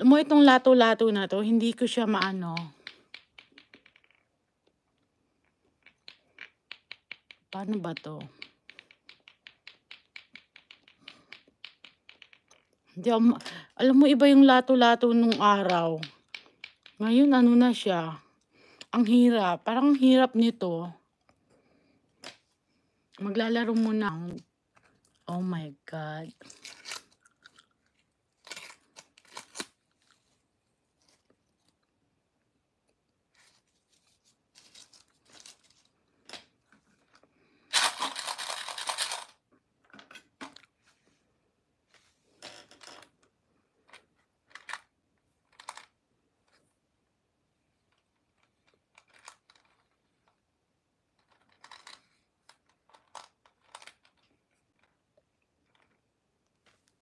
mo itong lato-lato na to, hindi ko siya maano. Paano ba to? Hindi, alam mo iba yung lato-lato nung araw. Ngayon ano na siya. Ang hirap. Parang hirap nito. Maglalaro muna. Oh my God.